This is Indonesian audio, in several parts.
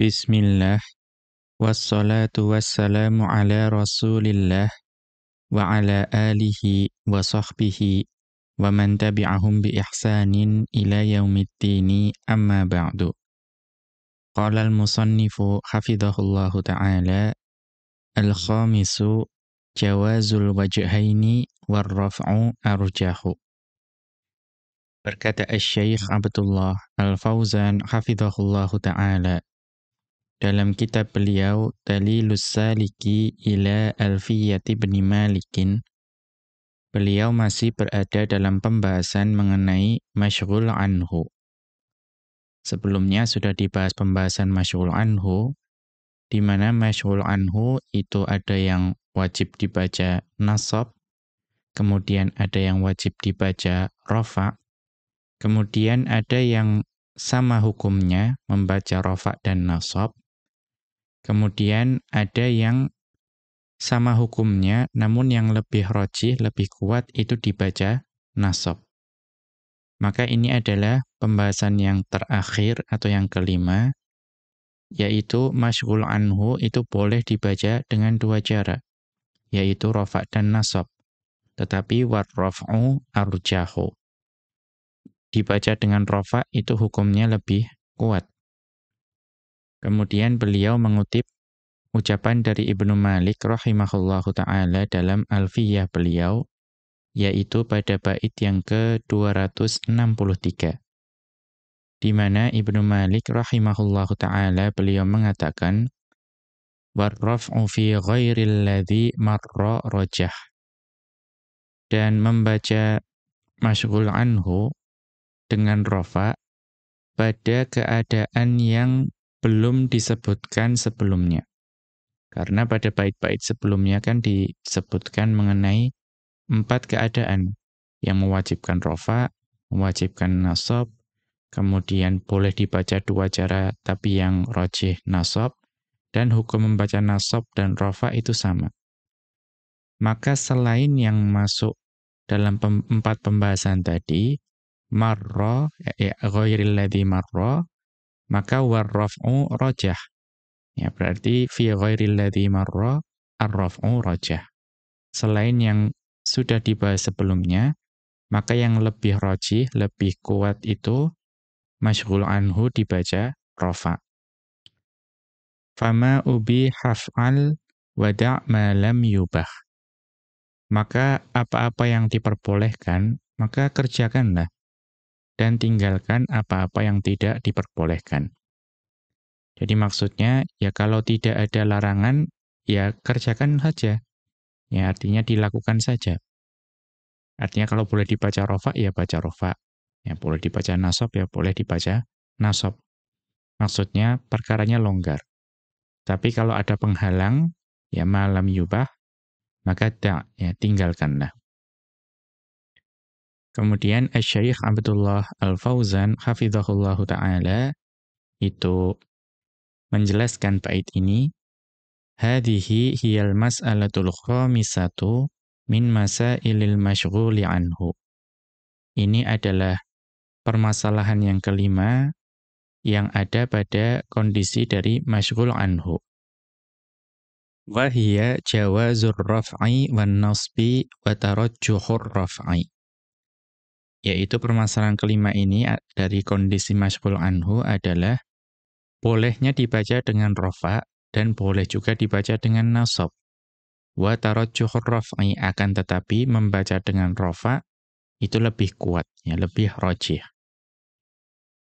بسم الله والصلاة والسلام على رسول الله وعلى آله وصحبه ومن تبعهم بإحسان إلى يوم الدين أما بعد قال المصنف حفظه الله تعالى الخامس جواز الوجهين والرفع أرجح Berkata Syekh Abdullah Al-Fauzan hafizahullah ta'ala dalam kitab beliau Tali Lusaliki ila Alfiyati bin Malikin beliau masih berada dalam pembahasan mengenai masyghul anhu. Sebelumnya sudah dibahas pembahasan masyghul anhu di mana masyghul anhu itu ada yang wajib dibaca nasab, kemudian ada yang wajib dibaca rofa, kemudian ada yang sama hukumnya membaca rofa dan nasab, Kemudian ada yang sama hukumnya, namun yang lebih rojih, lebih kuat itu dibaca nasab. Maka ini adalah pembahasan yang terakhir atau yang kelima, yaitu masyghul anhu itu boleh dibaca dengan dua cara, yaitu rofa' dan nasab. Tetapi war raf'u arjahu. Dibaca dengan rofa' itu hukumnya lebih kuat. Kemudian beliau mengutip ucapan dari Ibnu Malik rahimahullahu taala dalam Alfiyah beliau yaitu pada bait yang ke-263 di mana Ibnu Malik rahimahullahu taala beliau mengatakan warraf'u fi ghairil ladzi marra rajah dan membaca masyghul anhu dengan rofa pada keadaan yang belum disebutkan sebelumnya. Karena pada bait-bait sebelumnya kan disebutkan mengenai empat keadaan yang mewajibkan rofa, mewajibkan nasab, kemudian boleh dibaca dua cara tapi yang rojih nasab, dan hukum membaca nasab dan rofa itu sama. Maka selain yang masuk dalam pem empat pembahasan tadi, marro, ya, ya ghoiril ladhi marro, maka warraf'u rojah. Ya, berarti fi ghairi alladhi marra arraf'u rajah. Selain yang sudah dibahas sebelumnya, maka yang lebih rajih, lebih kuat itu masyghul anhu dibaca rofa. Fama ubi haf'al wada' ma lam yubah. Maka apa-apa yang diperbolehkan, maka kerjakanlah dan tinggalkan apa-apa yang tidak diperbolehkan. Jadi maksudnya, ya kalau tidak ada larangan, ya kerjakan saja. Ya artinya dilakukan saja. Artinya kalau boleh dibaca rofa, ya baca rofa. Ya boleh dibaca nasob, ya boleh dibaca nasob. Maksudnya perkaranya longgar. Tapi kalau ada penghalang, ya malam yubah, maka da, ya tinggalkanlah. Kemudian Syekh Abdullah Al-Fauzan hafizahullahu taala itu menjelaskan bait ini hadhihi hiyal mas'alatul khamisatu min masailil masyghuli anhu. Ini adalah permasalahan yang kelima yang ada pada kondisi dari masyghul anhu. hiya jawazur raf'i wan nasbi wa tarajjuhur raf'i yaitu permasalahan kelima ini dari kondisi masyhul anhu adalah bolehnya dibaca dengan rofa dan boleh juga dibaca dengan nasab. Wa tarajjuhur akan tetapi membaca dengan rofa itu lebih kuat ya, lebih rajih.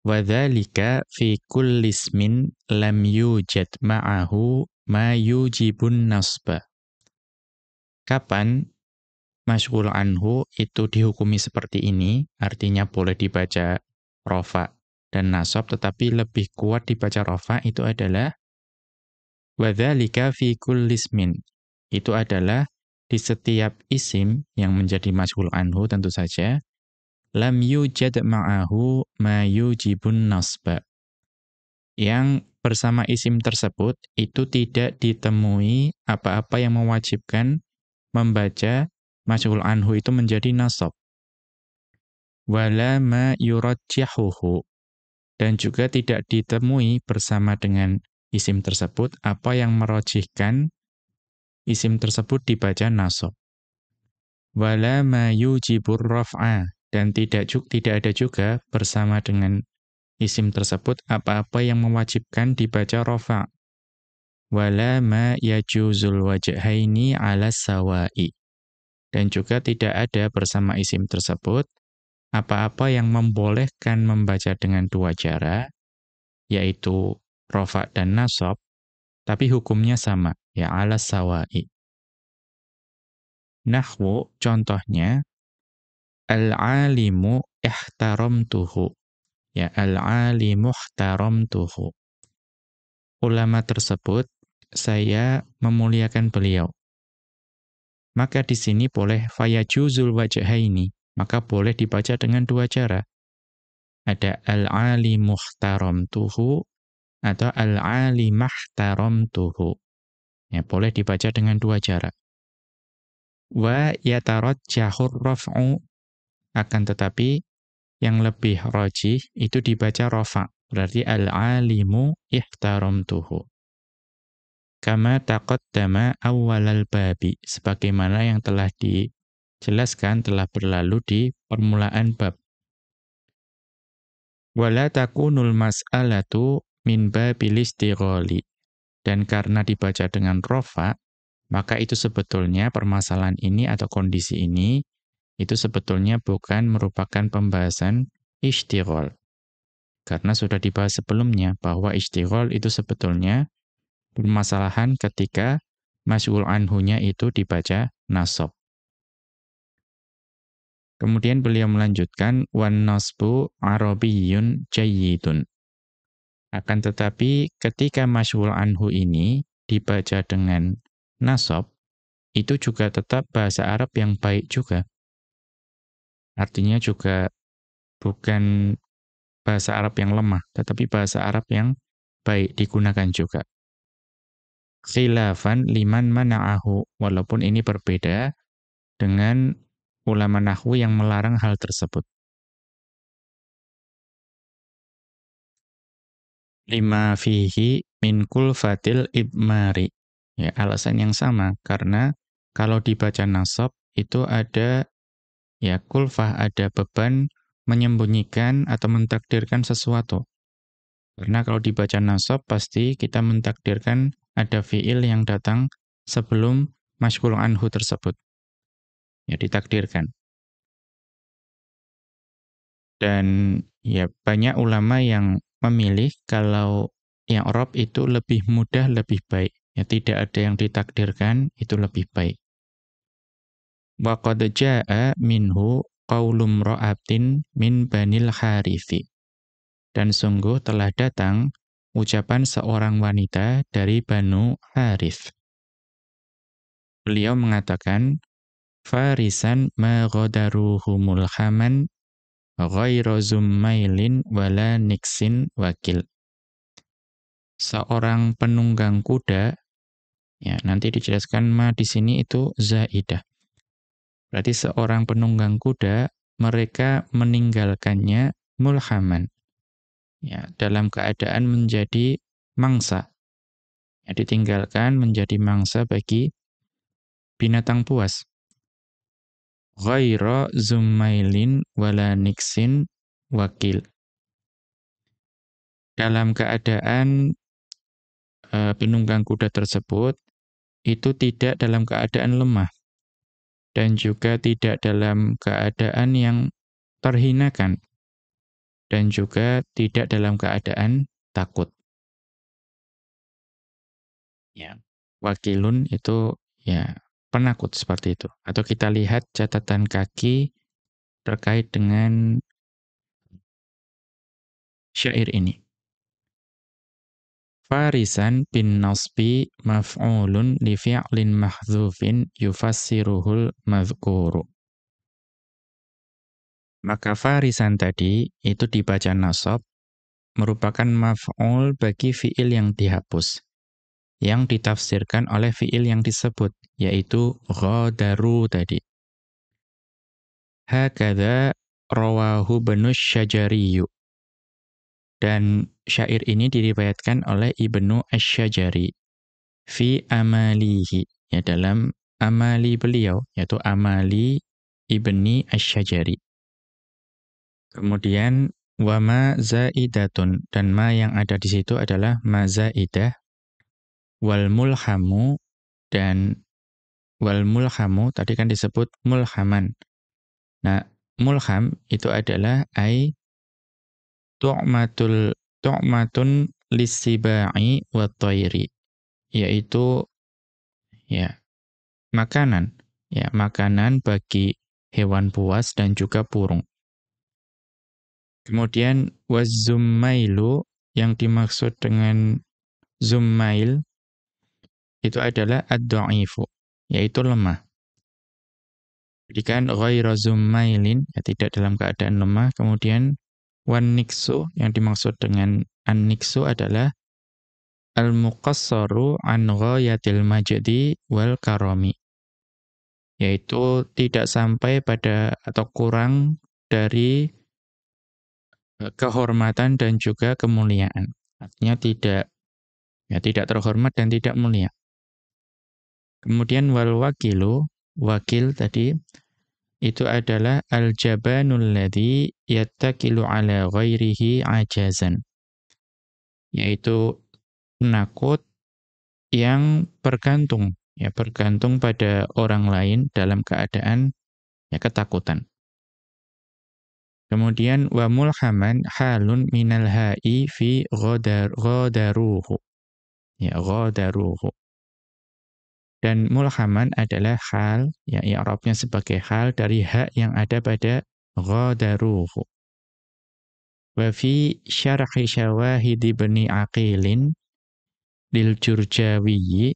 Wa dzalika fi kulli ismin lam yujad ma'ahu ma yujibun nasba. Kapan masyhul anhu itu dihukumi seperti ini, artinya boleh dibaca rofa dan nasab, tetapi lebih kuat dibaca rofa itu adalah wadhalika fi kullismin. Itu adalah di setiap isim yang menjadi masyhul anhu tentu saja lam yujad ma'ahu ma yujibun nasba. Yang bersama isim tersebut itu tidak ditemui apa-apa yang mewajibkan membaca majhul anhu itu menjadi nasab. Wala ma yurajjahuhu. Dan juga tidak ditemui bersama dengan isim tersebut, apa yang merojihkan isim tersebut dibaca nasab. Wala ma yujibur raf'a. Dan tidak, juga, tidak ada juga bersama dengan isim tersebut apa-apa yang mewajibkan dibaca rafa'. Wala ma yajuzul wajhaini ala sawai dan juga tidak ada bersama isim tersebut apa-apa yang membolehkan membaca dengan dua cara, yaitu rofa dan nasob, tapi hukumnya sama, ya ala sawai. Nahwu, contohnya, al-alimu ihtaramtuhu, ya al-alimu ihtaramtuhu. Ulama tersebut, saya memuliakan beliau, maka di sini boleh fayajuzul wajhaini, maka boleh dibaca dengan dua cara. Ada al-ali muhtaramtuhu atau al-ali mahtaramtuhu. Ya, boleh dibaca dengan dua cara. Wa yatarajjahur raf'u akan tetapi yang lebih rojih itu dibaca rafa, berarti al-alimu ihtaramtuhu kama taqaddama awalal babi sebagaimana yang telah dijelaskan telah berlalu di permulaan bab wala takunul mas'alatu min babil istighali dan karena dibaca dengan rofa maka itu sebetulnya permasalahan ini atau kondisi ini itu sebetulnya bukan merupakan pembahasan istighol karena sudah dibahas sebelumnya bahwa istighol itu sebetulnya permasalahan ketika masyul anhunya itu dibaca nasab. Kemudian beliau melanjutkan wan nasbu arabiyyun jayyidun. Akan tetapi ketika masyul anhu ini dibaca dengan nasab, itu juga tetap bahasa Arab yang baik juga. Artinya juga bukan bahasa Arab yang lemah, tetapi bahasa Arab yang baik digunakan juga khilafan liman mana'ahu walaupun ini berbeda dengan ulama nahwu yang melarang hal tersebut. Lima fihi min kulfatil ibmari. Ya, alasan yang sama karena kalau dibaca nasab itu ada ya kulfah ada beban menyembunyikan atau mentakdirkan sesuatu. Karena kalau dibaca nasab pasti kita mentakdirkan ada fiil yang datang sebelum masyhul anhu tersebut. Ya ditakdirkan. Dan ya banyak ulama yang memilih kalau yang rob itu lebih mudah, lebih baik. Ya tidak ada yang ditakdirkan itu lebih baik. Wa qad jaa'a minhu qaulum ra'atin min banil harithi. Dan sungguh telah datang ucapan seorang wanita dari Banu Harith. Beliau mengatakan, Farisan maghadaruhumul haman ghairu zummailin wala niksin wakil. Seorang penunggang kuda, ya nanti dijelaskan ma di sini itu zaidah. Berarti seorang penunggang kuda, mereka meninggalkannya mulhaman ya dalam keadaan menjadi mangsa ya, ditinggalkan menjadi mangsa bagi binatang puas ghaira zumailin wala niksin wakil dalam keadaan e, penunggang kuda tersebut itu tidak dalam keadaan lemah dan juga tidak dalam keadaan yang terhinakan dan juga tidak dalam keadaan takut. Ya, wakilun itu ya penakut seperti itu. Atau kita lihat catatan kaki terkait dengan syair ini. Farisan bin nasbi maf'ulun li fi'lin mahdzufin yufassiruhul madhkuru. Maka farisan tadi itu dibaca nasab merupakan maf'ul bagi fiil yang dihapus yang ditafsirkan oleh fiil yang disebut yaitu ghadaru tadi. Hakadha rawahu banus syajariyu. Dan syair ini diriwayatkan oleh Ibnu Asyajari fi amalihi ya dalam amali beliau yaitu amali Ibni Asyajari. Kemudian wa ma zaidatun dan ma yang ada di situ adalah ma zaidah wal mulhamu dan wal mulhamu tadi kan disebut mulhaman. Nah, mulham itu adalah ai tu'matul tu'matun lisibai wa thairi yaitu ya makanan ya makanan bagi hewan buas dan juga burung. Kemudian wazumailu yang dimaksud dengan zumail itu adalah ad-dha'ifu, yaitu lemah. Jadi ghairu zumailin ya tidak dalam keadaan lemah. Kemudian wan niksu yang dimaksud dengan an niksu adalah al-muqassaru an ghayatil majdi wal karami. Yaitu tidak sampai pada atau kurang dari Eh, kehormatan dan juga kemuliaan. Artinya tidak ya tidak terhormat dan tidak mulia. Kemudian wal wakilu, wakil tadi itu adalah al-jabanul ladzi yattakilu ala ghairihi ajazan. Yaitu penakut yang bergantung ya bergantung pada orang lain dalam keadaan ya ketakutan. Kemudian wa mulhaman halun minal ha'i fi ghadar ghadaruhu. Ya ghadaruhu. Dan mulhaman adalah hal ya i'rabnya sebagai hal dari ha yang ada pada ghadaruhu. Wa fi syarhi syawahid ibni Aqilin lil Jurjawi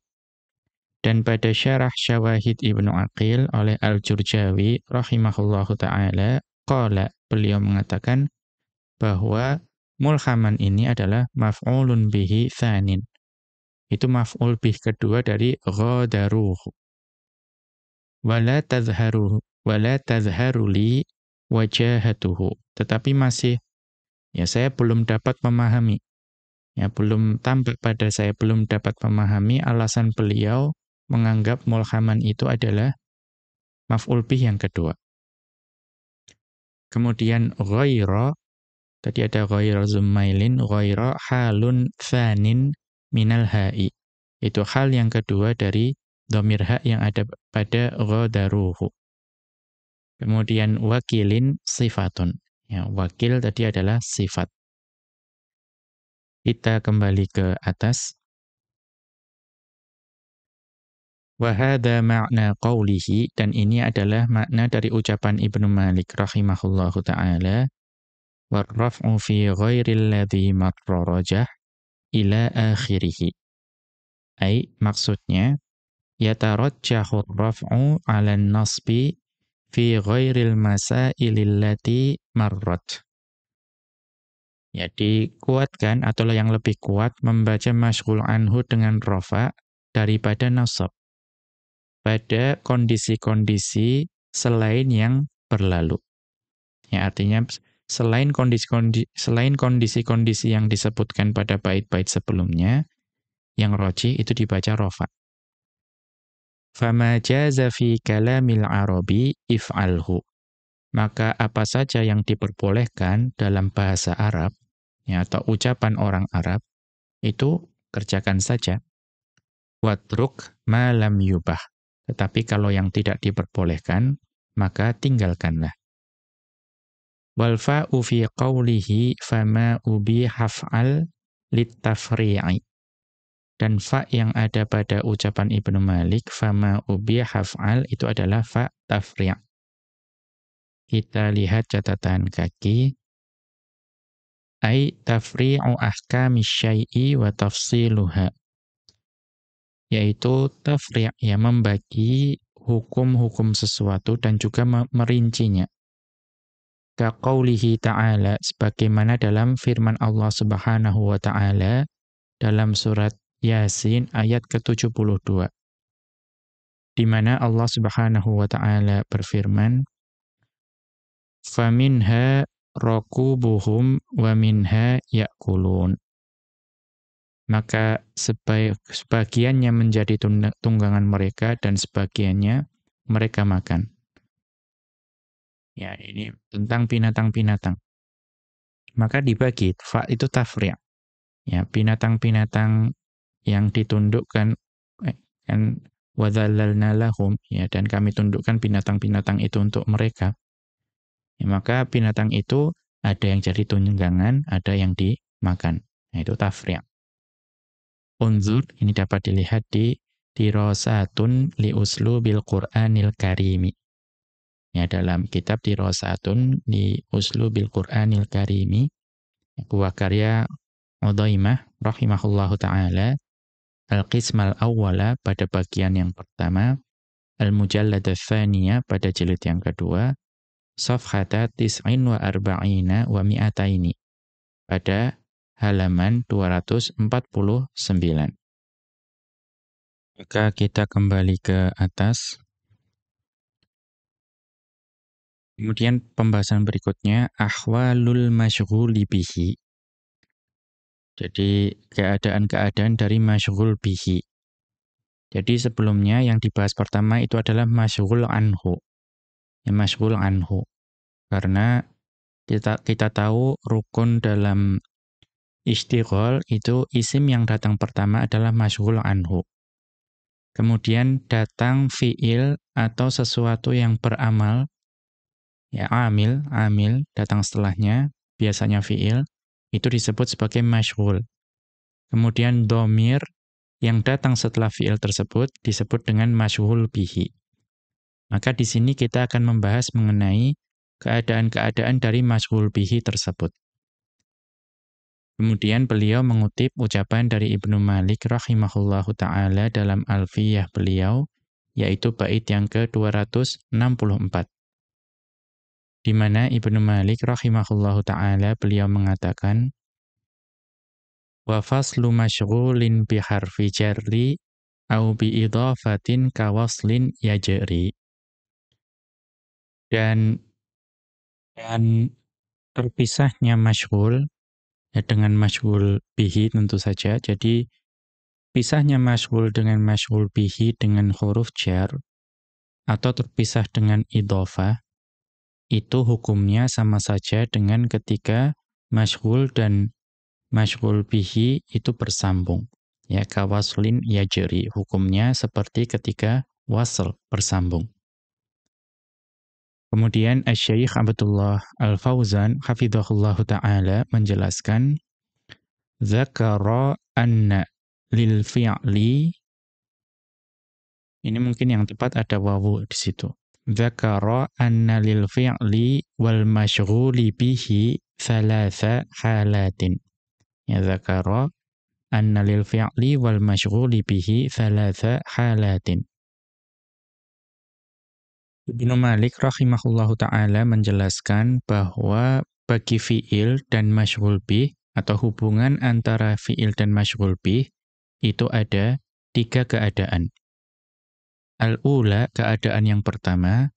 dan pada syarah Syawahid Ibnu Aqil oleh Al-Jurjawi rahimahullahu taala qala beliau mengatakan bahwa mulhaman ini adalah maf'ulun bihi thanin. Itu maf'ul bih kedua dari ghadaruhu. Wala tazharu, wala li wajahatuhu. Tetapi masih, ya saya belum dapat memahami. Ya belum tampak pada saya, belum dapat memahami alasan beliau menganggap mulhaman itu adalah maf'ul bih yang kedua. Kemudian ghaira, tadi ada ghaira zumailin, ghaira halun fanin minal ha'i. Itu hal yang kedua dari domir ha yang ada pada ghadaruhu. Kemudian wakilin sifatun. Ya, wakil tadi adalah sifat. Kita kembali ke atas. Wahada makna qawlihi, dan ini adalah makna dari ucapan Ibnu Malik rahimahullahu ta'ala, warraf'u fi ghairil ladhi matrarajah ila akhirih. Ay, maksudnya, yatarajahu raf'u ala nasbi fi ghairil masailil lati marrat. Jadi kuatkan atau yang lebih kuat membaca mashgul anhu dengan rofa daripada nasab pada kondisi-kondisi selain yang berlalu. Ya, artinya selain kondisi-kondisi selain kondisi-kondisi yang disebutkan pada bait-bait sebelumnya, yang roji itu dibaca rofa. Fama jaza fi kalamil arabi if'alhu. Maka apa saja yang diperbolehkan dalam bahasa Arab, ya, atau ucapan orang Arab, itu kerjakan saja. Watruk malam yubah tetapi kalau yang tidak diperbolehkan, maka tinggalkanlah. Walfa'u fi qawlihi fama haf'al littafri'i. Dan fa yang ada pada ucapan Ibnu Malik, fama hafal itu adalah fa tafri' kita lihat catatan kaki ai tafri'u ahkami syai'i wa tafsiluha yaitu tafri' ya membagi hukum-hukum sesuatu dan juga merincinya. Kaqaulihi ta'ala sebagaimana dalam firman Allah Subhanahu wa taala dalam surat Yasin ayat ke-72. Di mana Allah Subhanahu wa taala berfirman, "Faminha rakubuhum wa minha ya'kulun." maka sebagiannya menjadi tunggangan mereka dan sebagiannya mereka makan. Ya, ini tentang binatang-binatang. Maka dibagi, fa itu tafriq. Ya, binatang-binatang yang ditundukkan eh, kan wadhallalna lahum ya dan kami tundukkan binatang-binatang itu untuk mereka. Ya, maka binatang itu ada yang jadi tunggangan, ada yang dimakan. Nah, itu tafriq. Unzur ini dapat dilihat di Tirosatun Bil Qur'anil Karimi. Ini dalam kitab Tirosatun Bil Qur'anil Karimi, buah karya Udaimah rahimahullahu ta'ala, Al-Qismal Awwala pada bagian yang pertama, Al-Mujallad Thaniya pada jilid yang kedua, Safhata Tis'in wa Arba'ina wa Mi'ataini pada halaman 249. Maka kita kembali ke atas. Kemudian pembahasan berikutnya, ahwalul masyghuli bihi. Jadi keadaan-keadaan dari masyghul bihi. Jadi sebelumnya yang dibahas pertama itu adalah masyghul anhu. Ya anhu. Karena kita kita tahu rukun dalam Istighol itu isim yang datang pertama adalah masyhul anhu. Kemudian datang fiil atau sesuatu yang beramal, ya amil, amil datang setelahnya, biasanya fiil, itu disebut sebagai masyhul. Kemudian domir yang datang setelah fiil tersebut disebut dengan masyhul bihi. Maka di sini kita akan membahas mengenai keadaan-keadaan dari masyhul bihi tersebut. Kemudian beliau mengutip ucapan dari Ibnu Malik rahimahullahu taala dalam Alfiyah beliau yaitu bait yang ke-264. Di mana Ibnu Malik rahimahullahu taala beliau mengatakan wa faslu mashghulin bi harfi jarri au bi idafatin ka waslin yajri. Dan dan terpisahnya masyghul Ya, dengan masyhul bihi tentu saja. Jadi pisahnya masyhul dengan masyhul bihi dengan huruf jar atau terpisah dengan idhofah itu hukumnya sama saja dengan ketika masyhul dan masyhul bihi itu bersambung. Ya kawaslin yajri hukumnya seperti ketika wasl bersambung. Kemudian Syekh Abdullah Al-Fauzan hafizahullah taala menjelaskan zakara anna lil fi'li ini mungkin yang tepat ada wawu di situ. Zakara anna lil fi'li wal mashghuli bihi thalatha halatin. Ya zakara anna lil fi'li wal mashghuli bihi thalatha halatin. Ibnu Malik rahimahullahu taala menjelaskan bahwa bagi fiil dan masyghul bih atau hubungan antara fiil dan masyghul bih itu ada tiga keadaan. Al-ula keadaan yang pertama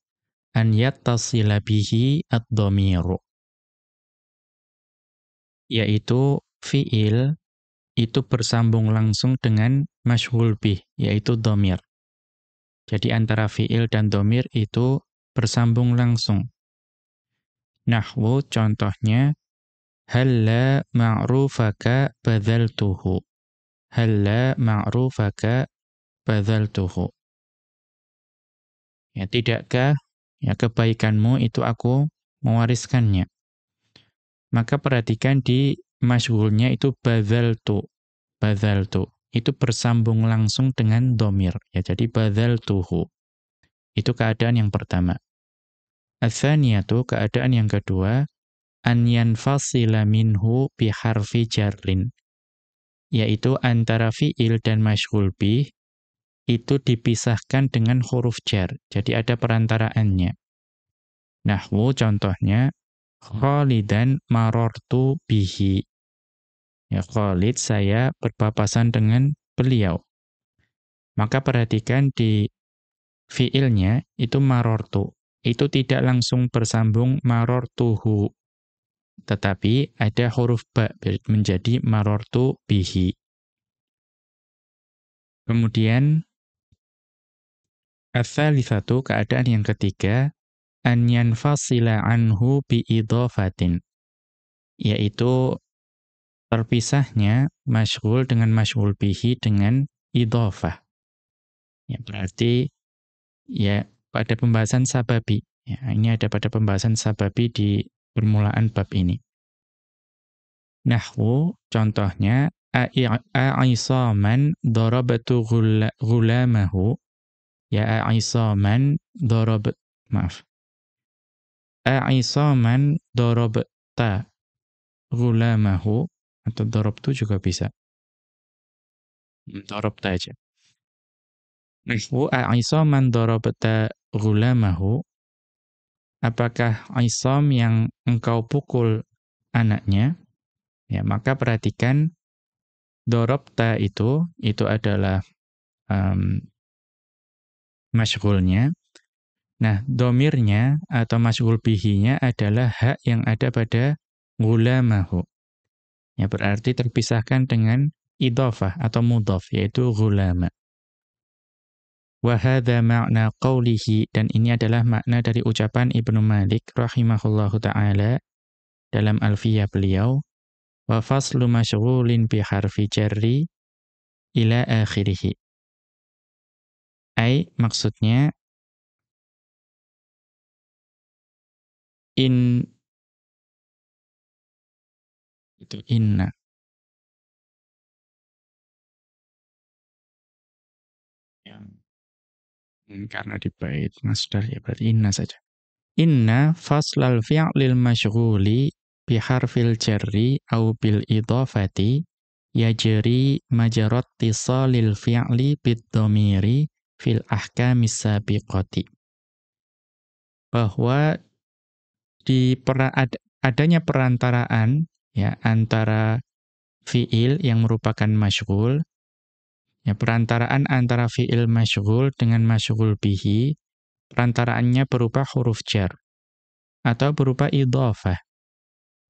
an yattasila bihi ad yaitu fiil itu bersambung langsung dengan masyhul bih yaitu domir. Jadi antara fiil dan domir itu bersambung langsung. Nahwu contohnya, Halla ma'rufaka badaltuhu. Halla ma'rufaka badaltuhu. Ya, tidakkah ya, kebaikanmu itu aku mewariskannya. Maka perhatikan di masyhulnya itu badaltu. Badaltu itu bersambung langsung dengan domir. Ya, jadi badal tuhu. Itu keadaan yang pertama. Athaniyatu, keadaan yang kedua, an yanfasila minhu biharfi jarrin. Yaitu antara fi'il dan masyhul bih, itu dipisahkan dengan huruf jar. Jadi ada perantaraannya. Nahwu contohnya, Khalidan marortu bihi. Ya Khalid, saya berpapasan dengan beliau. Maka perhatikan di fiilnya itu marortu. Itu tidak langsung bersambung marortuhu. Tetapi ada huruf ba menjadi marortu bihi. Kemudian Al-thalithatu, keadaan yang ketiga, an yanfasila anhu idhofatin yaitu Terpisahnya masyhul dengan masyhul bihi dengan idhofah. Ya, berarti ya pada pembahasan sababi. Ya, ini ada pada pembahasan sababi di permulaan bab ini. Nahwu contohnya a'isaman darabatu gulamahu ya a'isaman darab maaf a'isaman darabta gulamahu atau dorob tu juga bisa. dorob ta aja. Nihwu hmm. eh, a'isaman dorobta gulamahu. Apakah Isam yang engkau pukul anaknya? Ya, maka perhatikan dorobta itu, itu adalah um, masyghulnya. Nah, domirnya atau masyghul bihinya adalah hak yang ada pada gulamahu. Ya, berarti terpisahkan dengan idhofah atau mudhof, yaitu gulama. Wahada makna qawlihi, dan ini adalah makna dari ucapan Ibnu Malik rahimahullahu ta'ala dalam alfiyah beliau, wa faslu mashghulin bi harfi jarri ila akhirih. Ai maksudnya in itu inna yang hmm, karena di bait masdar ya berarti inna saja inna faslal fi'lil masyghuli bi harfil jarri au bil idafati yajri majarat tisalil fi'li bid dhamiri fil ahkamis sabiqati bahwa di per, ad, adanya perantaraan ya antara fiil yang merupakan masyghul ya perantaraan antara fiil masyghul dengan masyghul bihi perantaraannya berupa huruf jar atau berupa idhofah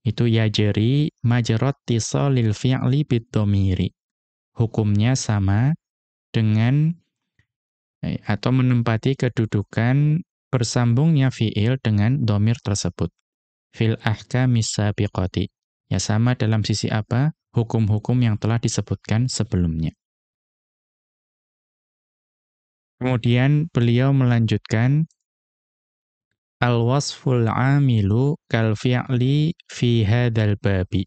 itu yajri majrat tisalil fi'li domiri. hukumnya sama dengan eh, atau menempati kedudukan bersambungnya fiil dengan domir tersebut fil ahkamis sabiqati Ya sama dalam sisi apa? Hukum-hukum yang telah disebutkan sebelumnya. Kemudian beliau melanjutkan Al-wasful amilu kal fi'li fi hadzal babi.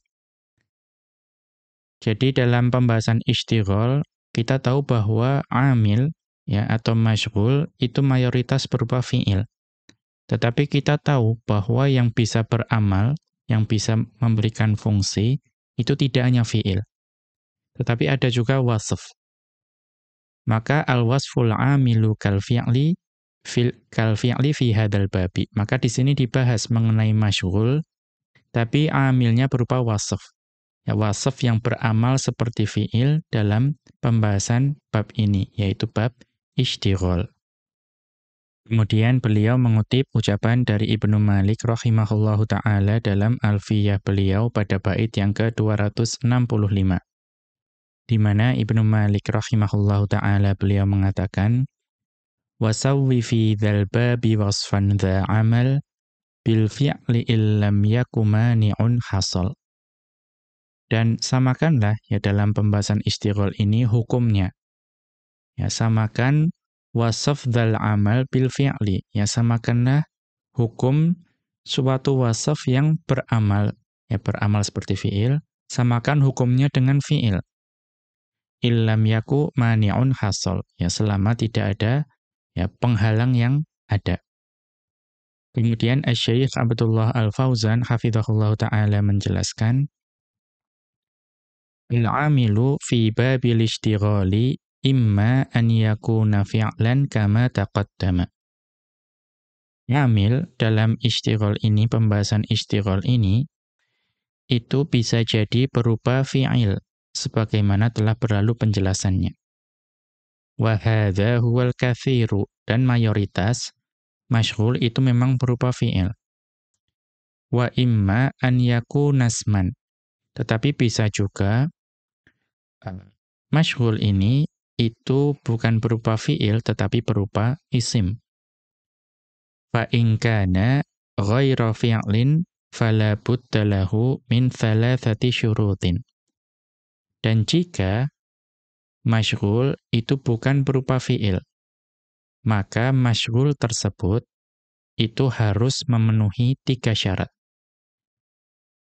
Jadi dalam pembahasan istighol kita tahu bahwa amil ya atau masyghul itu mayoritas berupa fi'il. Tetapi kita tahu bahwa yang bisa beramal yang bisa memberikan fungsi itu tidak hanya fiil tetapi ada juga wasf maka al wasful amilu kal fi'li fil kal fi hadal babi maka di sini dibahas mengenai masyhul tapi amilnya berupa wasf ya wasf yang beramal seperti fiil dalam pembahasan bab ini yaitu bab ishtighal. Kemudian beliau mengutip ucapan dari Ibnu Malik rahimahullahu taala dalam Alfiyah beliau pada bait yang ke-265. Di mana Ibnu Malik rahimahullahu taala beliau mengatakan wasawwi fi dzal babi wasfan dza amal bil fi'li illam yakumani'un hasal. Dan samakanlah ya dalam pembahasan istighol ini hukumnya. Ya samakan Wasaf dal amal bil fi'li. Ya samakanlah hukum suatu wasaf yang beramal, ya beramal seperti fi'il, samakan hukumnya dengan fi'il. Illam yaku mani'un hasol. Ya selama tidak ada ya penghalang yang ada. Kemudian Syekh Abdullah Al-Fauzan hafizahullah taala menjelaskan ilamilu amilu fi babil ishtighali imma an yakuna fi'lan kama taqaddama. Ngamil dalam istighol ini, pembahasan istighol ini, itu bisa jadi berupa fi'il, sebagaimana telah berlalu penjelasannya. Wahadha huwal kathiru, dan mayoritas, masyhul itu memang berupa fi'il. Wa imma an yaku nasman. Tetapi bisa juga, eh, masyhul ini itu bukan berupa fiil tetapi berupa isim. Fa in kana ghayra fi'lin fala budda lahu min thalathati syurutin. Dan jika masyghul itu bukan berupa fiil, maka masyghul tersebut itu harus memenuhi tiga syarat.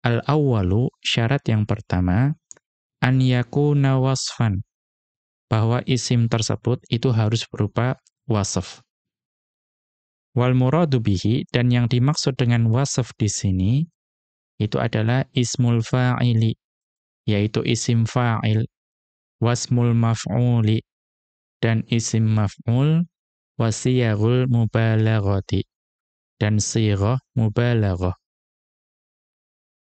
Al-awwalu syarat yang pertama an yakuna wasfan bahwa isim tersebut itu harus berupa wasaf. Wal muradu bihi dan yang dimaksud dengan wasaf di sini itu adalah ismul fa'ili yaitu isim fa'il wasmul maf'uli dan isim maf'ul wasiyahul mubalaghati dan sirah mubalaghah.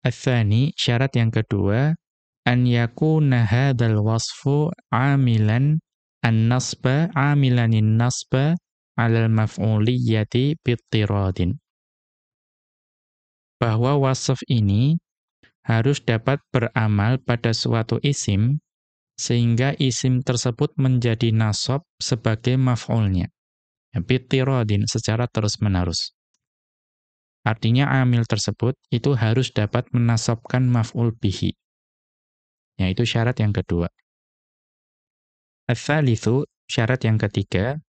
Athani syarat yang kedua an yakuna hadzal wasfu amilan an-nasba amilanin nasba 'alal maf'uliyati bittiradin bahwa wasf ini harus dapat beramal pada suatu isim sehingga isim tersebut menjadi nasab sebagai maf'ulnya ya, bittiradin secara terus-menerus Artinya amil tersebut itu harus dapat menasabkan maf'ul bihi. Yaitu syarat yang kedua. Al-thalithu, syarat yang ketiga,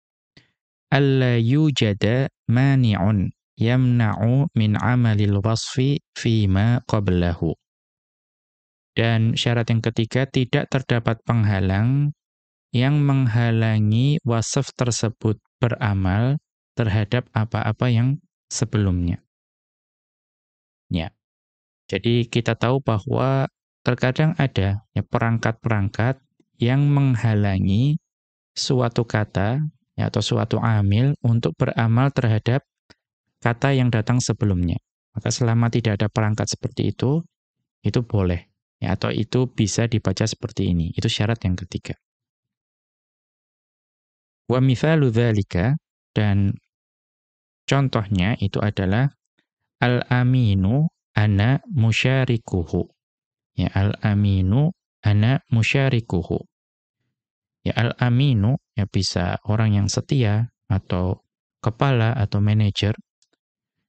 alla yujada mani'un yamna'u min amalil wasfi fima qablahu. Dan syarat yang ketiga, tidak terdapat penghalang yang menghalangi wasaf tersebut beramal terhadap apa-apa yang sebelumnya. Ya. Jadi kita tahu bahwa terkadang ada ya, perangkat-perangkat yang menghalangi suatu kata ya, atau suatu amil untuk beramal terhadap kata yang datang sebelumnya. Maka selama tidak ada perangkat seperti itu, itu boleh. Ya, atau itu bisa dibaca seperti ini. Itu syarat yang ketiga. Wa mithalu dan contohnya itu adalah al-aminu ana musyarikuhu Ya al-aminu ana musyarikuhu. Ya al-aminu ya bisa orang yang setia atau kepala atau manajer.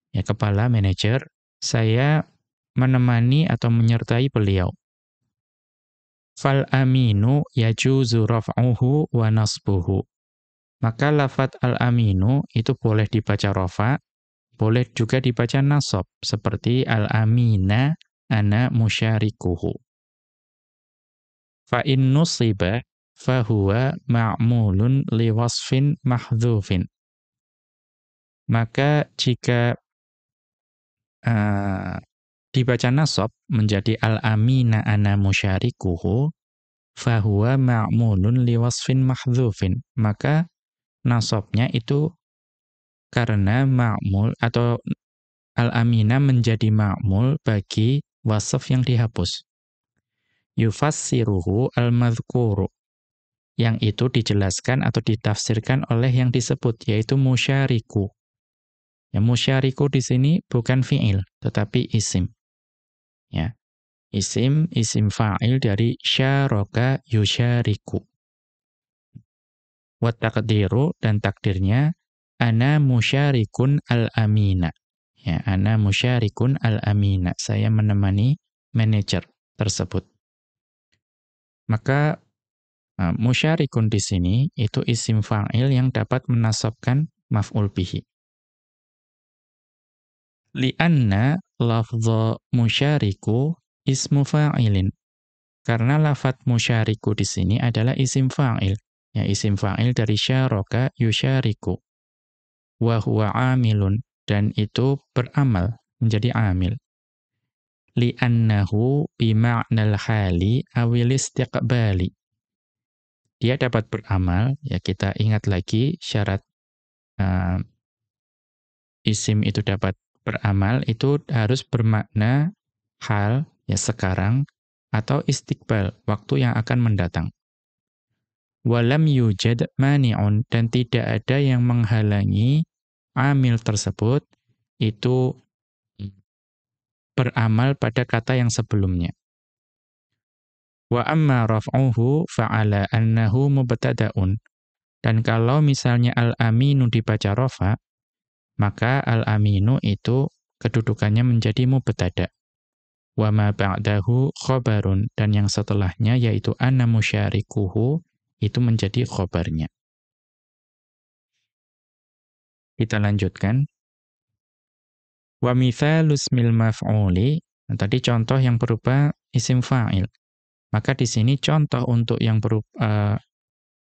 Ya kepala manajer saya menemani atau menyertai beliau. Fal aminu yajuzu raf'uhu wa nasbuhu. Maka lafat al-aminu itu boleh dibaca rafa, boleh juga dibaca nasab seperti al-amina ana musyarikuhu. Fa nusiba fahuwa ma'mulun liwasfin mahzufin. Maka jika uh, dibaca nasab menjadi al-amina ana musyarikuhu fahuwa ma'mulun liwasfin mahzufin. Maka nasabnya itu karena ma'mul atau al-amina menjadi ma'mul bagi wasaf yang dihapus. Yufassiruhu al-madhkuru. Yang itu dijelaskan atau ditafsirkan oleh yang disebut, yaitu musyariku. Ya, musyariku di sini bukan fi'il, tetapi isim. Ya. Isim, isim fa'il dari syaroka yusyariku. Wa takdiru dan takdirnya, ana musyarikun al-amina. Ya, ana musyarikun al-amina. Saya menemani manajer tersebut. Maka uh, musyarikun di sini itu isim fa'il yang dapat menasabkan maf'ul bihi. Li'anna lafdha musyariku ismu fa'ilin. Karena lafat musyariku di sini adalah isim fa'il. Ya, isim fa'il dari syaroka yusyariku. Wa huwa amilun dan itu beramal menjadi amil li'annahu bima'nal hali awil istiqbali dia dapat beramal ya kita ingat lagi syarat uh, isim itu dapat beramal itu harus bermakna hal ya sekarang atau istiqbal waktu yang akan mendatang walam yujad mani'un dan tidak ada yang menghalangi amil tersebut itu beramal pada kata yang sebelumnya. Wa amma raf'uhu fa'ala annahu mubtada'un. Dan kalau misalnya al-aminu dibaca rofa, maka al-aminu itu kedudukannya menjadi mubtada. Wa ma ba'dahu khobarun. Dan yang setelahnya yaitu anna musyarikuhu, itu menjadi khobarnya. Kita lanjutkan. Wa mithalu ismil maf'uli. Nah, tadi contoh yang berupa isim fa'il. Maka di sini contoh untuk yang berupa uh, eh,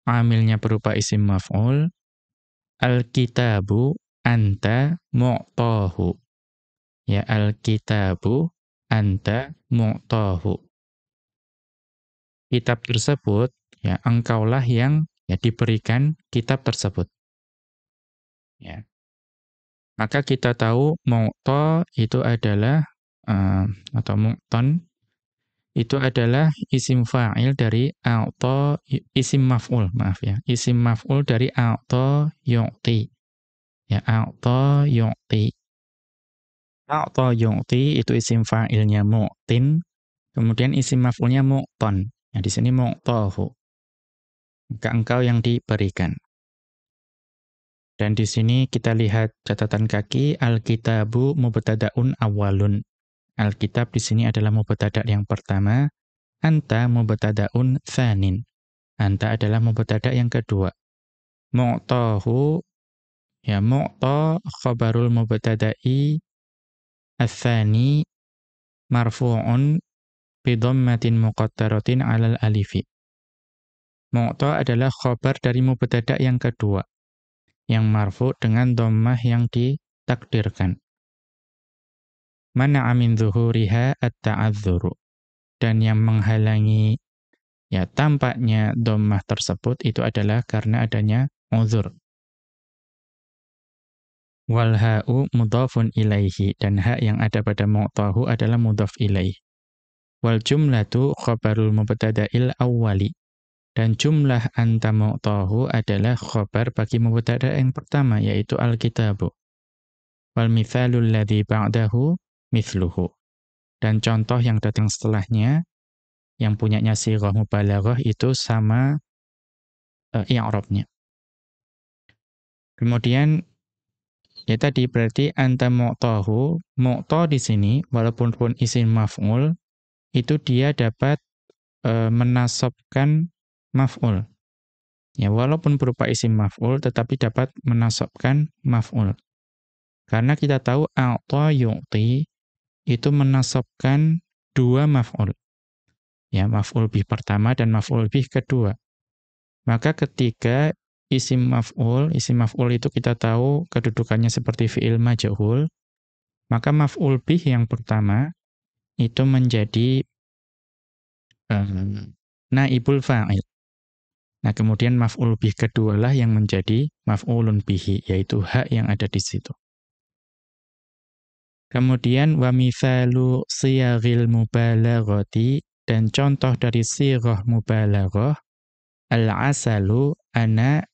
amilnya berupa isim maf'ul alkitabu kitabu anta mu'tahu. Ya alkitabu kitabu anta mu'tahu. Kitab tersebut ya engkaulah yang ya diberikan kitab tersebut. Ya. Maka kita tahu mu'ta itu adalah uh, atau mu'ton itu adalah isim fa'il dari a'ta isim maf'ul maaf ya isim maf'ul dari a'ta yu'ti ya a'ta yu'ti a'ta yu'ti itu isim fa'ilnya mu'tin kemudian isim maf'ulnya mu'ton ya nah, di sini mu'tahu engkau yang diberikan dan di sini kita lihat catatan kaki Alkitabu mubtadaun awalun. Alkitab di sini adalah mubtada yang pertama, anta mubtadaun tsanin. Anta adalah mubtada yang kedua. Mu'tahu ya mu'ta khabarul mubtada'i ats-tsani marfu'un bi dhammatin muqattaratin 'alal alifi. Mu'ta adalah khabar dari mubtada yang kedua yang marfu dengan dhammah yang ditakdirkan. Mana amin zuhuriha at-ta'adzuru. Dan yang menghalangi ya tampaknya dhammah tersebut itu adalah karena adanya uzur. Wal ha'u mudhafun ilaihi dan ha yang ada pada mu'tahu adalah mudhaf ilaihi. Wal jumlatu khabarul mubtada'il awwali dan jumlah anta mu'tahu adalah khobar bagi mubtada yang pertama, yaitu al-kitabu. Wal mithalul ladhi ba'dahu mithluhu. Dan contoh yang datang setelahnya, yang punyanya sirah mubalaghah itu sama uh, i'rabnya. Kemudian ya tadi berarti anta mu'tahu, mu'tah di sini walaupun pun izin maf'ul itu dia dapat uh, eh, menasobkan maf'ul. Ya, walaupun berupa isim maf'ul tetapi dapat menasobkan maf'ul. Karena kita tahu a'ta yu'ti itu menasobkan dua maf'ul. Ya, maf'ul bih pertama dan maf'ul bih kedua. Maka ketika isim maf'ul, isim maf'ul itu kita tahu kedudukannya seperti fi'il majhul, maka maf'ul bih yang pertama itu menjadi um, naibul fa'il. Nah, kemudian maf'ul bih kedualah yang menjadi maf'ulun bihi, yaitu hak yang ada di situ. Kemudian wa mithalu siyaghil mubalaghati dan contoh dari siroh mubalaghah al-asalu ana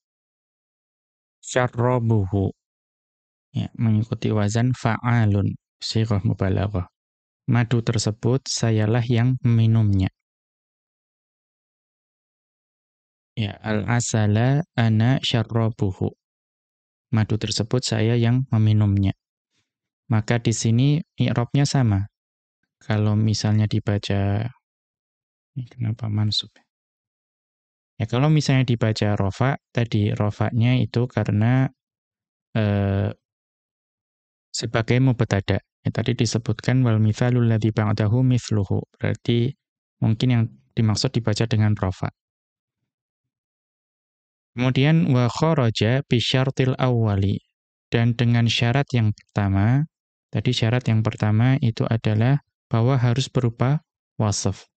syarrobuhu Ya, mengikuti wazan fa'alun sirah mubalaghah. Madu tersebut sayalah yang minumnya. Ya, al-asala ana syarrabuhu. Madu tersebut saya yang meminumnya. Maka di sini i'rabnya sama. Kalau misalnya dibaca ini kenapa mansub? Ya, ya kalau misalnya dibaca rofa, tadi rofaknya itu karena eh, sebagai mubetada. Ya, tadi disebutkan wal mithalul ladhi ba'dahu mithluhu. Berarti mungkin yang dimaksud dibaca dengan rofa. Kemudian wa kharaja bi awwali dan dengan syarat yang pertama tadi syarat yang pertama itu adalah bahwa harus berupa wasaf.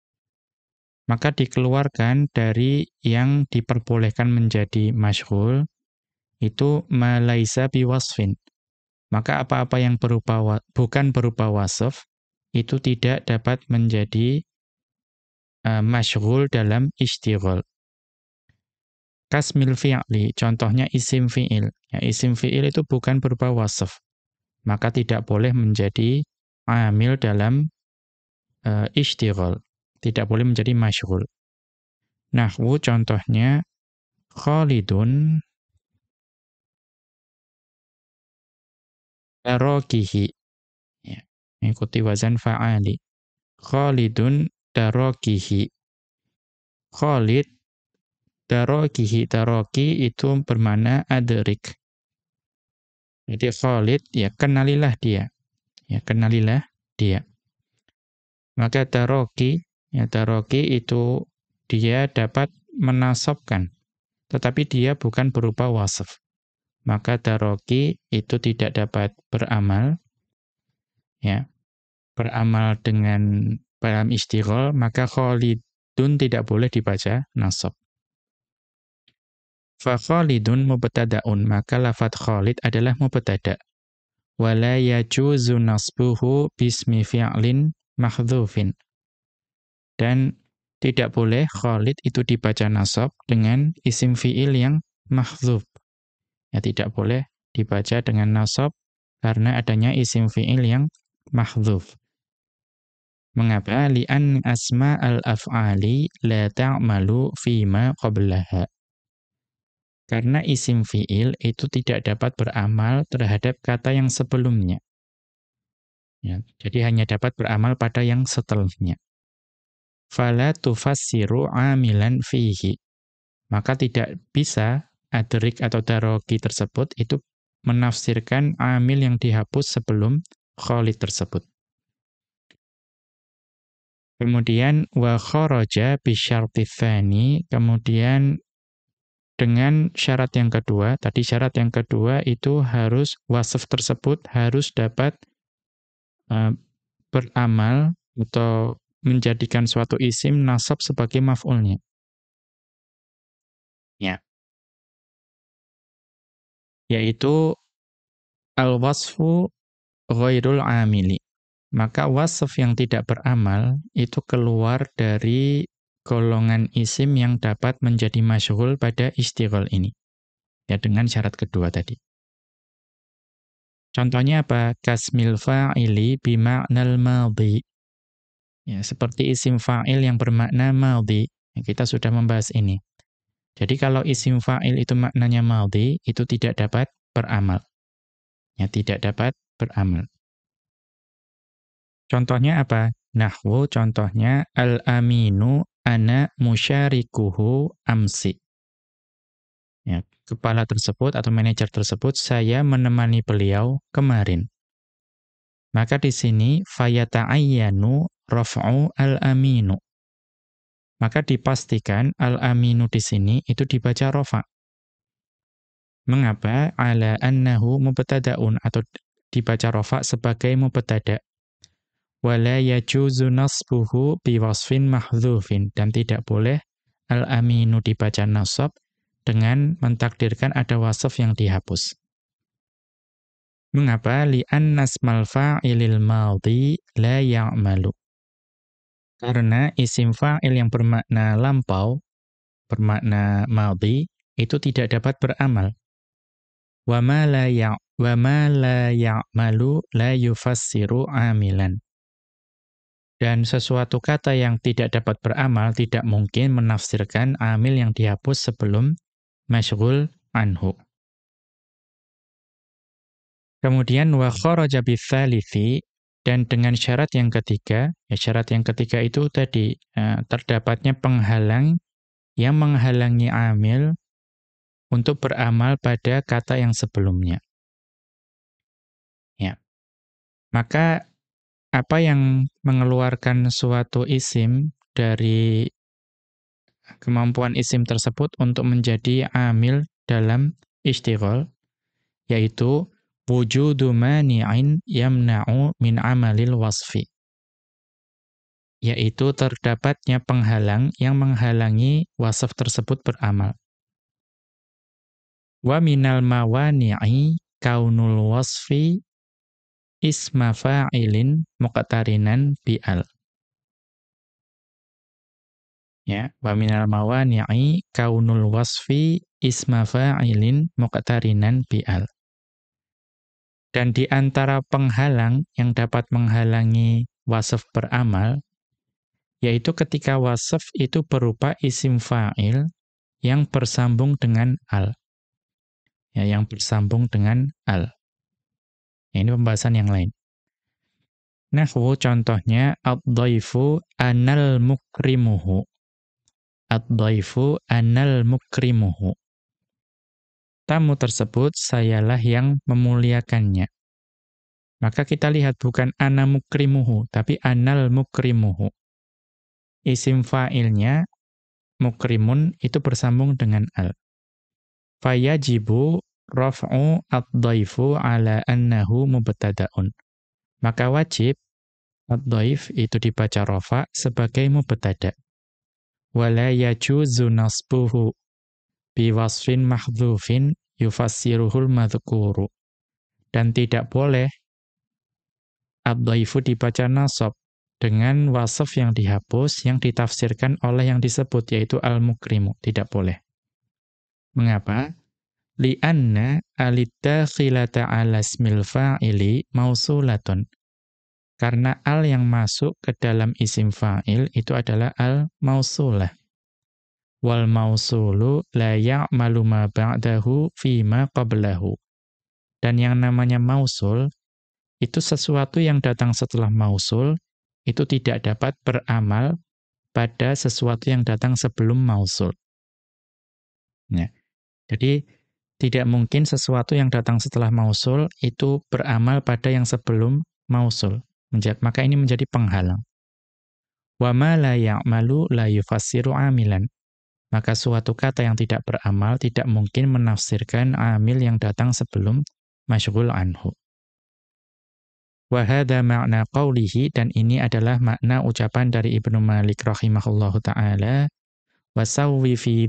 Maka dikeluarkan dari yang diperbolehkan menjadi masyhul itu malaisa biwasfin. Maka apa-apa yang berupa bukan berupa wasaf itu tidak dapat menjadi uh, eh, masyhul dalam istighol kasmil fi'li, contohnya isim fi'il. Ya, isim fi'il itu bukan berupa wasaf. Maka tidak boleh menjadi amil dalam e, Tidak boleh menjadi masyhul Nahwu contohnya Khalidun darokihi. Ya, ikuti wazan fa'ali. Khalidun darokihi. Khalid Tarokihi taroki itu bermana aderik. Jadi Khalid ya kenalilah dia. Ya kenalilah dia. Maka taroki ya taroki itu dia dapat menasobkan tetapi dia bukan berupa wasaf. Maka taroki itu tidak dapat beramal ya. Beramal dengan dalam istighol maka khalidun tidak boleh dibaca nasab. Fa Khalidun mubtada'un, maka lafat Khalid adalah mubtada'. la yajuzu nasbuhu bismi fi'lin mahdhufin. Dan tidak boleh Khalid itu dibaca nasab dengan isim fi'il yang mahdhuf. Ya tidak boleh dibaca dengan nasab karena adanya isim fi'il yang mahdhuf. Mengapa? Li'an asma al-af'ali la ta'malu ma qablaha. Karena isim fiil itu tidak dapat beramal terhadap kata yang sebelumnya. Ya, jadi hanya dapat beramal pada yang setelahnya. Fala tufassiru amilan fihi. Maka tidak bisa adrik atau daroki tersebut itu menafsirkan amil yang dihapus sebelum kholid tersebut. Kemudian wa kharaja bi kemudian dengan syarat yang kedua. Tadi syarat yang kedua itu harus wasaf tersebut harus dapat uh, beramal atau menjadikan suatu isim nasab sebagai maf'ulnya. Ya. Yaitu al-wasfu ghairul amili. Maka wasf yang tidak beramal itu keluar dari golongan isim yang dapat menjadi masyhul pada istighol ini. Ya dengan syarat kedua tadi. Contohnya apa? Kasmil fa'ili bima'nal maldi. Ya, seperti isim fa'il yang bermakna maldi. Ya, kita sudah membahas ini. Jadi kalau isim fa'il itu maknanya maldi, itu tidak dapat beramal. Ya, tidak dapat beramal. Contohnya apa? Nahwu contohnya al-aminu ana musyarikuhu amsi. Ya, kepala tersebut atau manajer tersebut saya menemani beliau kemarin. Maka di sini fayata'ayyanu raf'u al-aminu. Maka dipastikan al-aminu di sini itu dibaca rafa. Mengapa ala annahu mubtada'un atau dibaca rafa sebagai mubtada? wala yajuzu nasbuhu biwasfin mahdzufin dan tidak boleh al-aminu dibaca nasab dengan mentakdirkan ada wasaf yang dihapus. Mengapa li'anna ismal fa'ilil madhi la ya'malu? Karena isim fa'il yang bermakna lampau, bermakna madhi itu tidak dapat beramal. Wa ma la ya, ya'malu la yufassiru amilan dan sesuatu kata yang tidak dapat beramal tidak mungkin menafsirkan amil yang dihapus sebelum masyghul anhu. Kemudian wa kharaja bitsalithi dan dengan syarat yang ketiga, ya syarat yang ketiga itu tadi eh, terdapatnya penghalang yang menghalangi amil untuk beramal pada kata yang sebelumnya. Ya. Maka apa yang mengeluarkan suatu isim dari kemampuan isim tersebut untuk menjadi amil dalam istighol, yaitu wujudu mani'in yamna'u min amalil wasfi. Yaitu terdapatnya penghalang yang menghalangi wasaf tersebut beramal. Wa minal mawani'i kaunul wasfi isma fa'ilin muqtarinan bi'al. Ya, wa minal mawani'i kaunul wasfi isma fa'ilin muqtarinan bi'al. Dan di antara penghalang yang dapat menghalangi wasaf beramal, yaitu ketika wasaf itu berupa isim fa'il yang bersambung dengan al. Ya, yang bersambung dengan al. Ya, ini pembahasan yang lain. Nahwu contohnya ad-dhaifu anal mukrimuhu. Ad-dhaifu anal mukrimuhu. Tamu tersebut sayalah yang memuliakannya. Maka kita lihat bukan ana mukrimuhu, tapi anal mukrimuhu. Isim fa'ilnya mukrimun itu bersambung dengan al. Fayajibu raf'u ad daifu ala annahu mubtada'un. Maka wajib ad daif itu dibaca rafa sebagai mubtada. Wala yajuzu nasbuhu biwasfin mahdhufin yufassiruhul madhkuru. Dan tidak boleh ad daifu dibaca nasab dengan wasaf yang dihapus yang ditafsirkan oleh yang disebut yaitu al-mukrimu, tidak boleh. Mengapa? li'anna alittakhilata ala ismil fa'ili mausulatun. Karena al yang masuk ke dalam isim fa'il itu adalah al mausulah. Wal mausulu la ya'malu ma ba'dahu fima qablahu. Dan yang namanya mausul, itu sesuatu yang datang setelah mausul, itu tidak dapat beramal pada sesuatu yang datang sebelum mausul. Ya. Jadi, tidak mungkin sesuatu yang datang setelah mausul itu beramal pada yang sebelum mausul. Maka ini menjadi penghalang. Wama la ya'malu la yufassiru amilan. Maka suatu kata yang tidak beramal tidak mungkin menafsirkan amil yang datang sebelum masyghul anhu. Wa hadha ma'na qawlihi dan ini adalah makna ucapan dari Ibnu Malik rahimahullahu taala Wa fi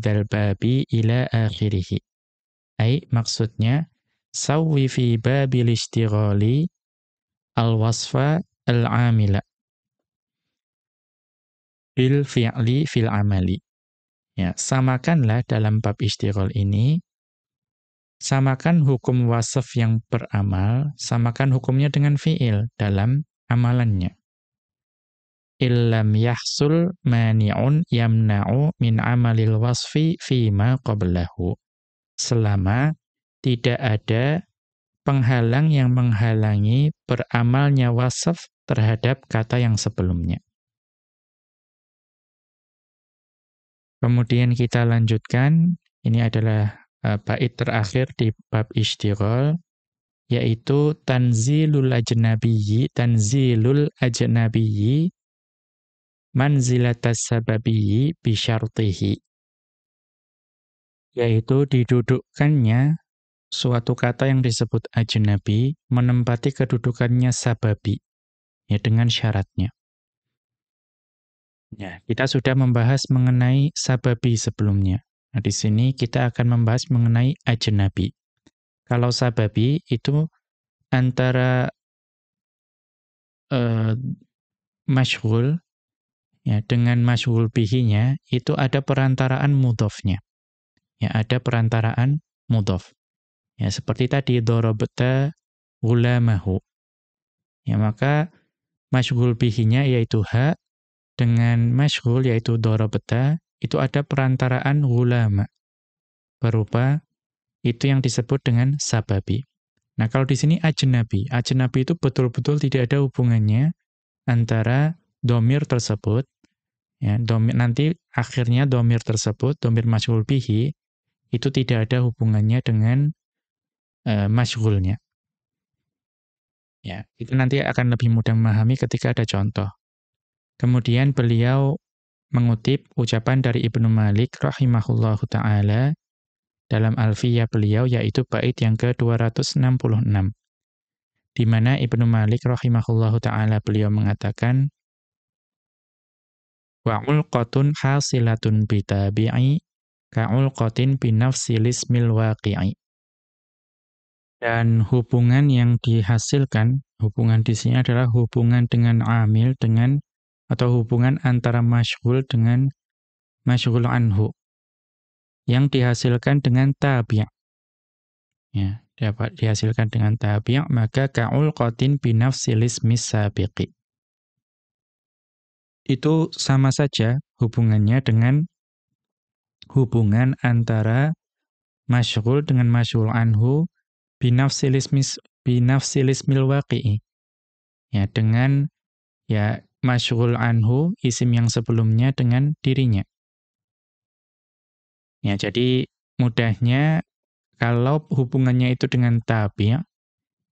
ila akhirih. Ay, maksudnya sawwi fi babil istighali al-wasfa al-amila bil fi'li fil amali. Ya, samakanlah dalam bab istighol ini samakan hukum wasaf yang beramal, samakan hukumnya dengan fi'il dalam amalannya. Illam yahsul mani'un yamna'u min amalil wasfi fima qablahu selama tidak ada penghalang yang menghalangi beramalnya wasaf terhadap kata yang sebelumnya. Kemudian kita lanjutkan, ini adalah e, bait terakhir di bab istighol, yaitu tanzilul ajnabiyyi, tanzilul ajnabiyyi manzilatas sababiyyi bisyartihi yaitu didudukkannya suatu kata yang disebut ajnabi menempati kedudukannya sababi ya dengan syaratnya. Ya, kita sudah membahas mengenai sababi sebelumnya. Nah, di sini kita akan membahas mengenai ajnabi. Kalau sababi itu antara uh, masyhul ya dengan masyhul bihinya itu ada perantaraan mudhofnya. Ya, ada perantaraan mudhof. Ya, seperti tadi dorobta ulamahu Ya, maka masyghul bihinya yaitu ha dengan masyghul yaitu dorobta itu ada perantaraan ulama berupa itu yang disebut dengan sababi. Nah, kalau di sini ajnabi, ajnabi itu betul-betul tidak ada hubungannya antara domir tersebut ya domir nanti akhirnya domir tersebut domir masyhul bihi itu tidak ada hubungannya dengan e, eh, masyhulnya. Ya, itu nanti akan lebih mudah memahami ketika ada contoh. Kemudian beliau mengutip ucapan dari Ibnu Malik rahimahullahu taala dalam Alfiyah beliau yaitu bait yang ke-266 di mana Ibnu Malik rahimahullahu taala beliau mengatakan wa ulqatun hasilatun bi ka'ulqatin binafsil ismil waqi'i. Dan hubungan yang dihasilkan, hubungan di sini adalah hubungan dengan amil, dengan atau hubungan antara masyhul dengan masyhul anhu. Yang dihasilkan dengan tabi'. Ya, dapat dihasilkan dengan tabi', maka ka'ulqatin binafsil ismis sabiqi. Itu sama saja hubungannya dengan hubungan antara masyhul dengan masyhul anhu binafsilismis binafsilismil waqi'i. Ya, dengan ya masyhul anhu isim yang sebelumnya dengan dirinya. Ya, jadi mudahnya kalau hubungannya itu dengan tabi'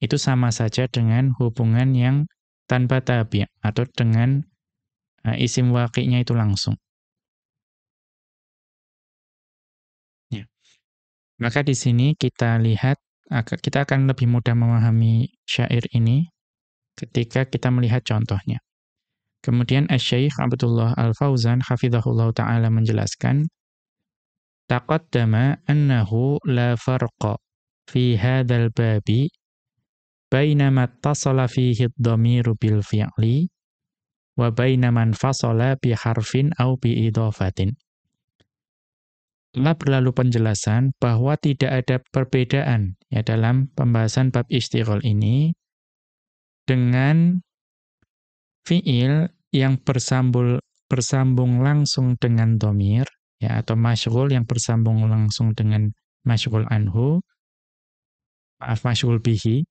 itu sama saja dengan hubungan yang tanpa tabi' atau dengan eh, isim waqi'nya itu langsung. Maka di sini kita lihat, kita akan lebih mudah memahami syair ini ketika kita melihat contohnya. Kemudian Asy-Syaikh Abdullah Al-Fauzan hafizahullah taala menjelaskan taqaddama annahu la farqa fi hadzal babi bainama tasala fihi ad-dhamiru bil fi'li wa bainama fasala bi harfin aw bi idafatin telah berlalu penjelasan bahwa tidak ada perbedaan ya dalam pembahasan bab istighol ini dengan fiil yang bersambul bersambung langsung dengan domir ya atau masyhul yang bersambung langsung dengan masyhul anhu maaf masyhul bihi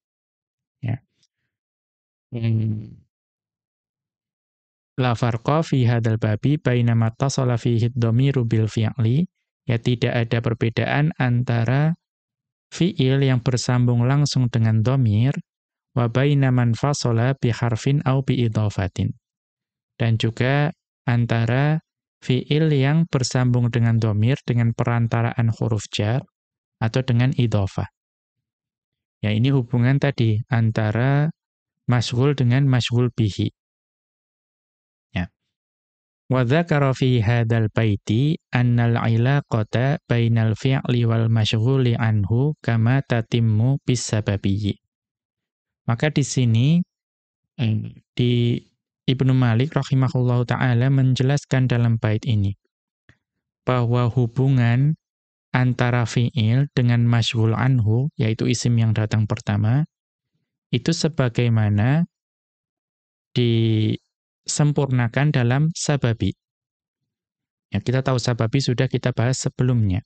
ya hmm. la farqa fi hadal babi bainama tasala fihi ad bil fi'li Ya tidak ada perbedaan antara fiil yang bersambung langsung dengan domir wa baina man au bi Dan juga antara fiil yang bersambung dengan domir dengan perantaraan huruf jar atau dengan idhofah. Ya ini hubungan tadi antara masgul dengan masgul bihi. Wa dzakara fi hadzal baiti annal ilaqata bainal fi'li wal mashghuli anhu kama tatimmu bisababiyyi. Maka di sini eh, di Ibnu Malik rahimahullahu taala menjelaskan dalam bait ini bahwa hubungan antara fi'il dengan masyhul anhu yaitu isim yang datang pertama itu sebagaimana di sempurnakan dalam sababi. Ya, kita tahu sababi sudah kita bahas sebelumnya.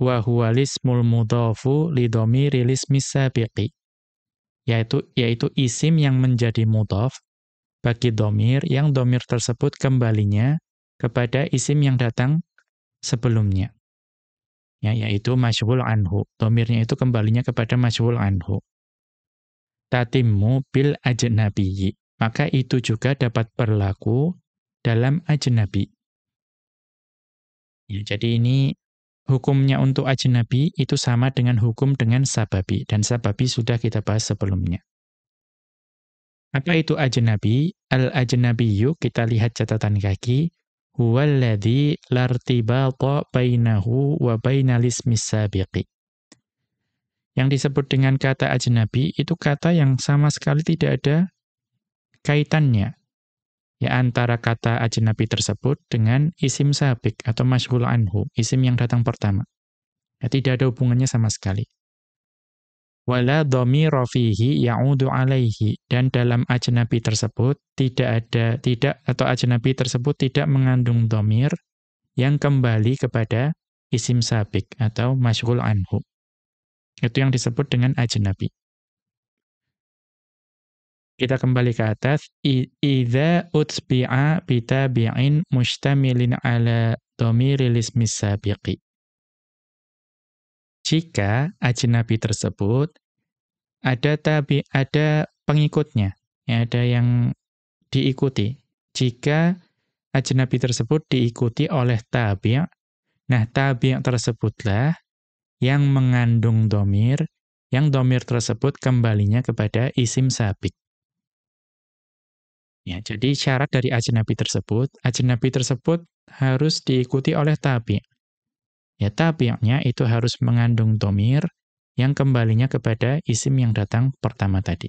Wa huwa lismul mudhafu lidomi rilismi sabiqi. Yaitu yaitu isim yang menjadi mudhaf bagi domir yang domir tersebut kembalinya kepada isim yang datang sebelumnya. Ya, yaitu masyhul anhu. Domirnya itu kembalinya kepada masyhul anhu. Tatimmu bil ajnabiyyi maka itu juga dapat berlaku dalam ajnabi. Ya, jadi ini hukumnya untuk ajnabi itu sama dengan hukum dengan sababi. Dan sababi sudah kita bahas sebelumnya. Apa itu ajnabi? al yuk kita lihat catatan kaki. Huwaladhi lartibata bainahu wa bainalismis misabiqi. Yang disebut dengan kata ajnabi itu kata yang sama sekali tidak ada kaitannya ya antara kata ajnabi tersebut dengan isim sabik atau masyhul anhu, isim yang datang pertama. Ya, tidak ada hubungannya sama sekali. Wala rofihi fihi ya'udu alaihi dan dalam ajnabi tersebut tidak ada tidak atau ajnabi tersebut tidak mengandung dhamir yang kembali kepada isim sabik atau masyhul anhu. Itu yang disebut dengan ajnabi. Kita kembali ke atas. Idza utbi'a bitabi'in mustamilin ala domiril ismi sabiqi. Jika ajnabi tersebut ada tabi ada pengikutnya, ya, ada yang diikuti. Jika ajnabi tersebut diikuti oleh tabi', nah tabi' tersebutlah yang mengandung domir, yang domir tersebut kembalinya kepada isim sabik. Ya, jadi syarat dari ajnabi tersebut, ajnabi tersebut harus diikuti oleh tabi. Ya, tabi'nya itu harus mengandung domir yang kembalinya kepada isim yang datang pertama tadi.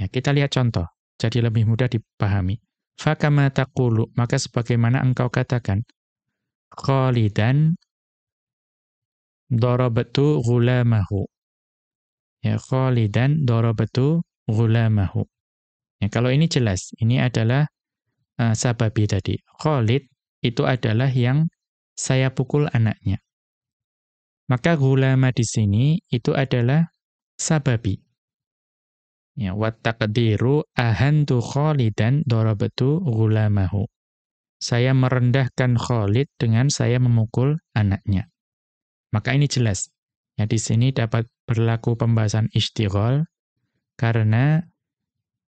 Ya, kita lihat contoh, jadi lebih mudah dipahami. Fakama taqulu, maka sebagaimana engkau katakan, Khalidan dorobatu gulamahu. Ya, Khalidan dorobatu gulamahu. Ya, kalau ini jelas, ini adalah uh, sababi tadi. Khalid itu adalah yang saya pukul anaknya. Maka gulama di sini itu adalah sababi. Ya, wa taqdiru ahantu Khalidan darabtu gulamahu. Saya merendahkan Khalid dengan saya memukul anaknya. Maka ini jelas. Ya, di sini dapat berlaku pembahasan istighol karena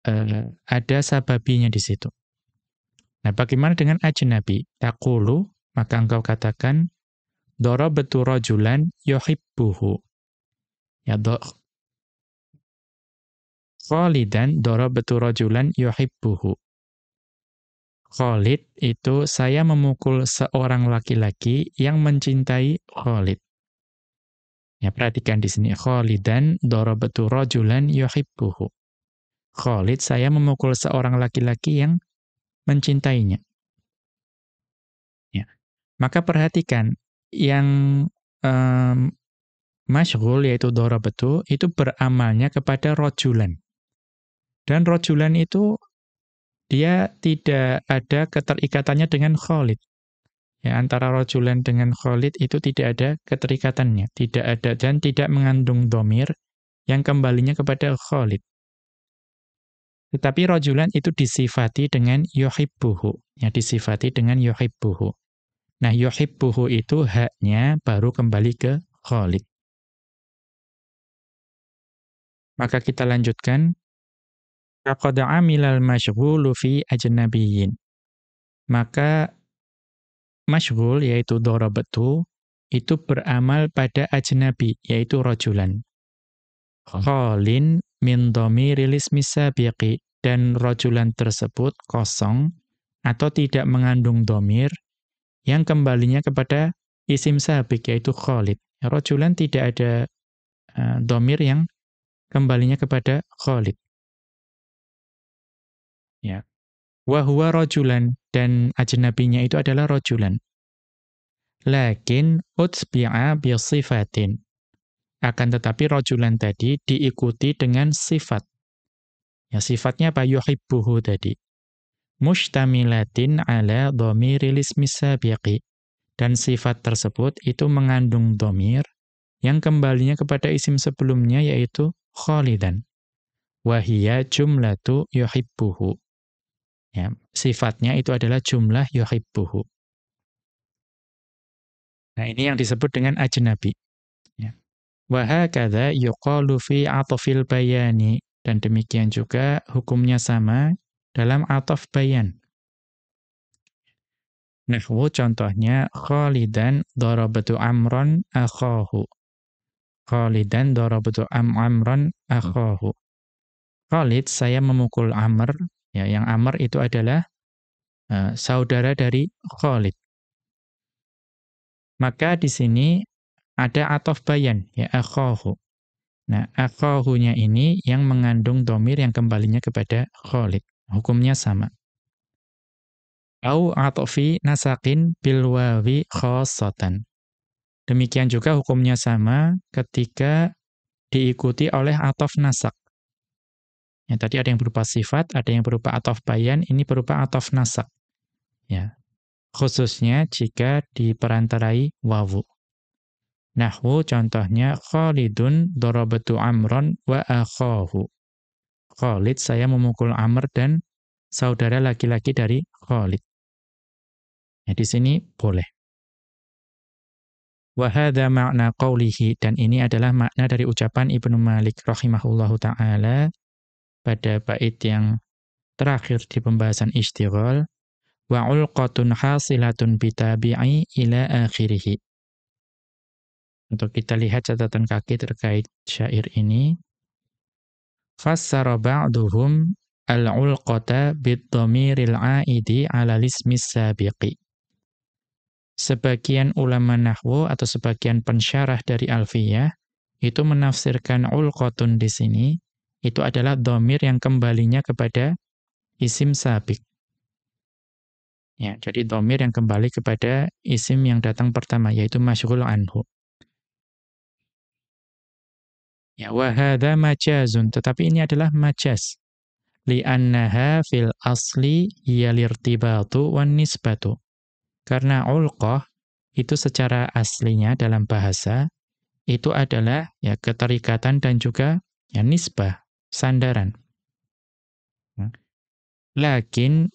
eh, ada sababinya di situ. Nah, bagaimana dengan ajnabi? takulu maka engkau katakan darabtu rajulan yuhibbuhu. Ya do Khalidan darabtu rajulan yuhibbuhu. Khalid itu saya memukul seorang laki-laki yang mencintai Khalid. Ya perhatikan di sini Khalidan darabtu rajulan yuhibbuhu. Khalid, saya memukul seorang laki-laki yang mencintainya. Ya. Maka perhatikan, yang um, masyhul yaitu betul itu beramalnya kepada rojulan. Dan rojulan itu dia tidak ada keterikatannya dengan Khalid. Ya, antara rojulan dengan Khalid itu tidak ada keterikatannya, tidak ada dan tidak mengandung domir yang kembalinya kepada Khalid. Tetapi rojulan itu disifati dengan yohibbuhu. Ya, disifati dengan yohibbuhu. Nah, yohibbuhu itu haknya baru kembali ke Khalid. Maka kita lanjutkan. Kaqad amilal mashgulu fi ajnabiyin. Maka Mashgul yaitu dorobetu, itu beramal pada ajnabi yaitu rojulan. Kholin min dhamiril ismi sabiqi dan rojulan tersebut kosong atau tidak mengandung domir yang kembalinya kepada isim sabiq yaitu Khalid. Rojulan tidak ada e, domir yang kembalinya kepada Khalid. Ya. Wahwa rojulan dan ajnabinya itu adalah rojulan. Lakin utbi'a bi sifatin. Akan tetapi rojulan tadi diikuti dengan sifat. Ya, sifatnya apa? Yuhibbuhu tadi. Mushtamilatin ala domiril ismisabiqi. Dan sifat tersebut itu mengandung domir yang kembalinya kepada isim sebelumnya yaitu kholidan. Wahia jumlatu yuhibbuhu. Ya, sifatnya itu adalah jumlah yuhibbuhu. Nah, ini yang disebut dengan ajnabi. Wa hakadha yuqalu fi atofil bayani. Dan demikian juga hukumnya sama dalam atof bayan. Nahwu contohnya Khalidan darabatu amron akhahu. Khalidan darabatu am Amron akhahu. Khalid saya memukul Amr, ya yang Amr itu adalah uh, saudara dari Khalid. Maka di sini ada atof bayan ya akhahu. Nah, akhahunya ini yang mengandung domir yang kembalinya kepada Khalid. Hukumnya sama. Au atofi nasakin bil wawi khosotan. Demikian juga hukumnya sama ketika diikuti oleh atof nasak. Ya, tadi ada yang berupa sifat, ada yang berupa atof bayan, ini berupa atof nasak. Ya, khususnya jika diperantarai wawu. Nahwu contohnya Khalidun darabatu Amron wa akhahu. Khalid saya memukul Amr dan saudara laki-laki dari Khalid. Ya, di sini boleh. Wahada makna qawlihi. Dan ini adalah makna dari ucapan Ibnu Malik rahimahullahu ta'ala pada bait yang terakhir di pembahasan istighol. Wa ulqatun hasilatun bitabi'i ila akhirihi. Untuk kita lihat catatan kaki terkait syair ini. Fassara ba'duhum al-ulqata bid-dhamiril aidi 'ala ismis sabiqi. Sebagian ulama nahwu atau sebagian pensyarah dari Alfiyah itu menafsirkan ulqatun di sini itu adalah dhamir yang kembalinya kepada isim sabiq. Ya, jadi dhamir yang kembali kepada isim yang datang pertama yaitu masyghul anhu. Ya, wahada majazun. Tetapi ini adalah majaz. Li'annaha fil asli yalirtibatu wan nisbatu. Karena ulqah itu secara aslinya dalam bahasa itu adalah ya keterikatan dan juga ya nisbah, sandaran. Hmm. Lakin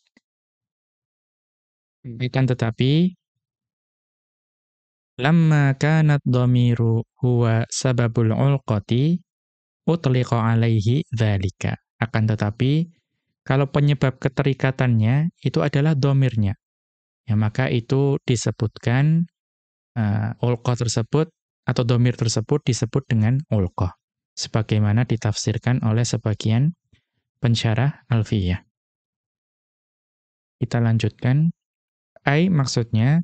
akan tetapi Lamma kanat domiru huwa sababul ulqati utliqo alaihi dhalika. Akan tetapi kalau penyebab keterikatannya itu adalah domirnya. Ya maka itu disebutkan uh, ulqah tersebut atau domir tersebut disebut dengan ulko, sebagaimana ditafsirkan oleh sebagian pensyarah Alfiyah. Kita lanjutkan ai maksudnya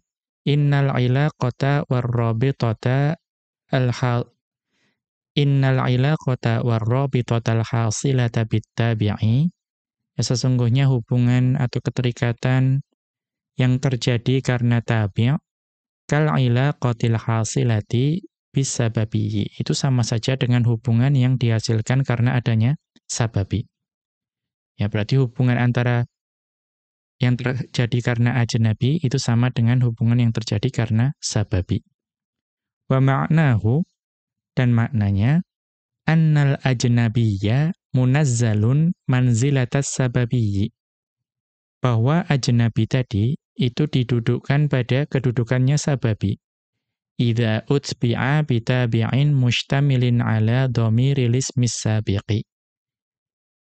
Innal ilaqata warrabitata al-hal Innal ilaqata warrabitata al-hasilata bittabi'i ya, sesungguhnya hubungan atau keterikatan yang terjadi karena tabi' kal ilaqatil hasilati bisababiyyi itu sama saja dengan hubungan yang dihasilkan karena adanya sababi. Ya berarti hubungan antara yang terjadi karena ajnabi itu sama dengan hubungan yang terjadi karena sababi. Wa ma'nahu dan maknanya annal ajnabiyya munazzalun manzilatas sababiyyi. Bahwa ajnabi tadi itu didudukkan pada kedudukannya sababi. Idza utbi'a tabi'in mustamilin ala dhamiril ismis sabiqi.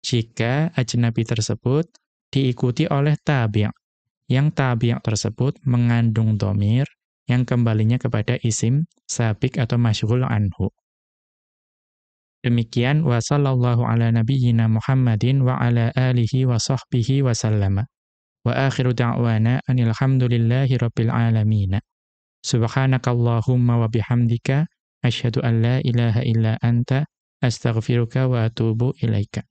Jika ajnabi tersebut diikuti oleh tabi' yang tabi' tersebut mengandung domir yang kembalinya kepada isim sabik atau masyhul anhu. Demikian wa sallallahu ala nabiyyina Muhammadin wa ala alihi wa sahbihi wa sallama. Wa akhiru da'wana anil hamdulillahi rabbil alamin. Subhanakallahumma wa bihamdika ashadu an la ilaha illa anta astaghfiruka wa atubu ilaika.